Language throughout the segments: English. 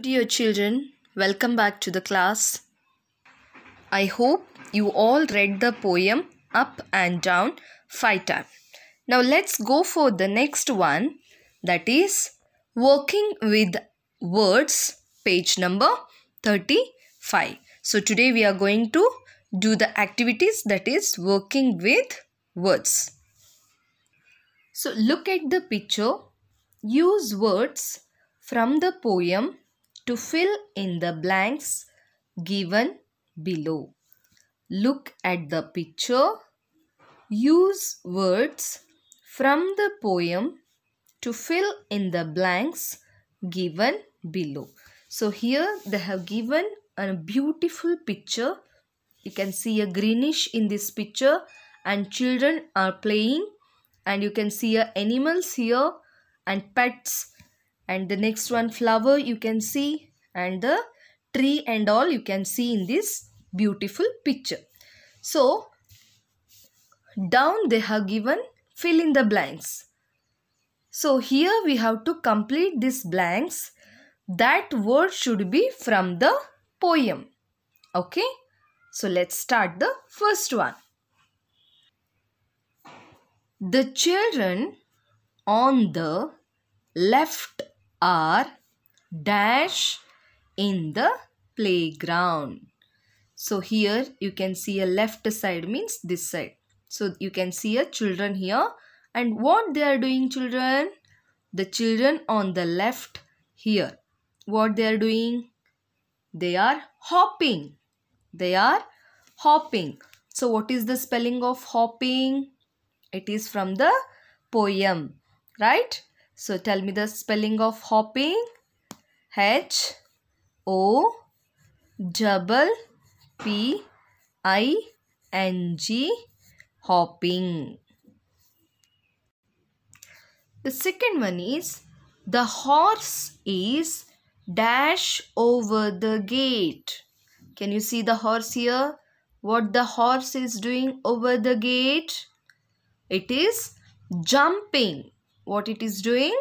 Dear children, welcome back to the class. I hope you all read the poem Up and Down five times. Now let's go for the next one that is Working with Words, page number 35. So today we are going to do the activities that is working with words. So look at the picture. Use words from the poem to fill in the blanks given below. Look at the picture. Use words from the poem to fill in the blanks given below. So here they have given a beautiful picture. You can see a greenish in this picture and children are playing and you can see a animals here and pets and the next one flower you can see and the tree and all you can see in this beautiful picture. So down they have given fill in the blanks. So here we have to complete these blanks. That word should be from the poem. Okay. So let's start the first one. The children on the left are dash in the playground. So here you can see a left side means this side. So you can see a children here and what they are doing children? The children on the left here. What they are doing? They are hopping. They are hopping. So what is the spelling of hopping? It is from the poem, right? So tell me the spelling of hopping. H O double P I N G hopping. The second one is the horse is dash over the gate. Can you see the horse here? What the horse is doing over the gate? It is jumping. What it is doing?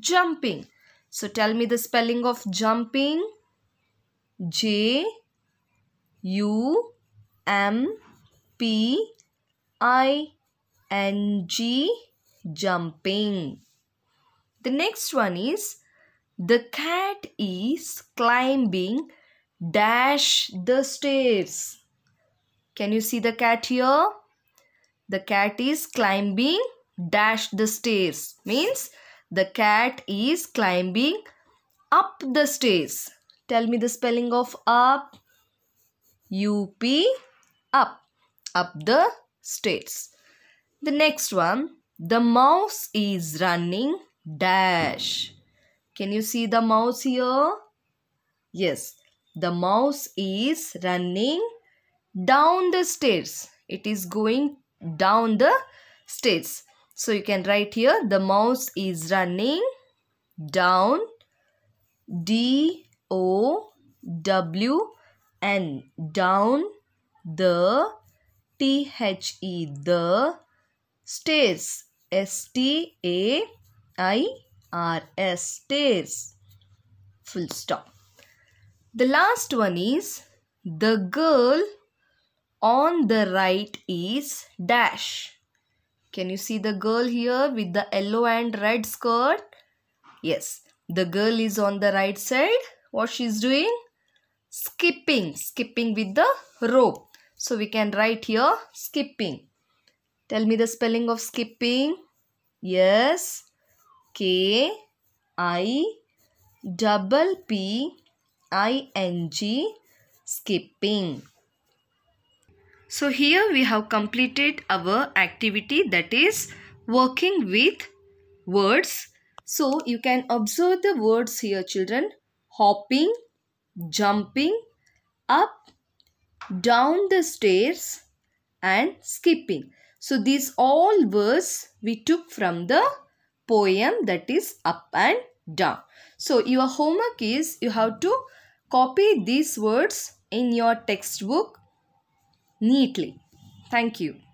Jumping. So tell me the spelling of jumping. J U M P I N G jumping. The next one is the cat is climbing dash the stairs. Can you see the cat here? The cat is climbing dash the stairs means the cat is climbing up the stairs. Tell me the spelling of up. UP up. Up the stairs. The next one. The mouse is running dash. Can you see the mouse here? Yes. The mouse is running down the stairs. It is going down the stairs. So you can write here the mouse is running down D O W N down the T H E the stairs S T A I R S stairs full stop. The last one is the girl on the right is dash can you see the girl here with the yellow and red skirt? Yes, the girl is on the right side. What she's doing? Skipping, skipping with the rope. So we can write here skipping. Tell me the spelling of skipping. Yes, K I double P I N G skipping. So here we have completed our activity that is working with words. So you can observe the words here children. Hopping, jumping, up, down the stairs and skipping. So these all words we took from the poem that is up and down. So your homework is you have to copy these words in your textbook neatly. Thank you.